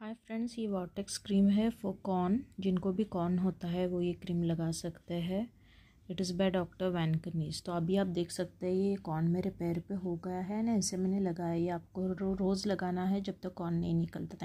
हाय friends ये वॉटेक्स cream है फॉर कॉर्न जिनको भी कॉर्न होता है वो ये क्रीम लगा सकते हैं इट इज़ बाय डॉक्टर वैनकनीस तो अभी आप देख सकते हैं ये कॉर्न मेरे पैर पे हो गया है ना इसे मैंने लगाया ये आपको रो रोज़ लगाना है जब तक तो कॉर्न नहीं निकलता थैंक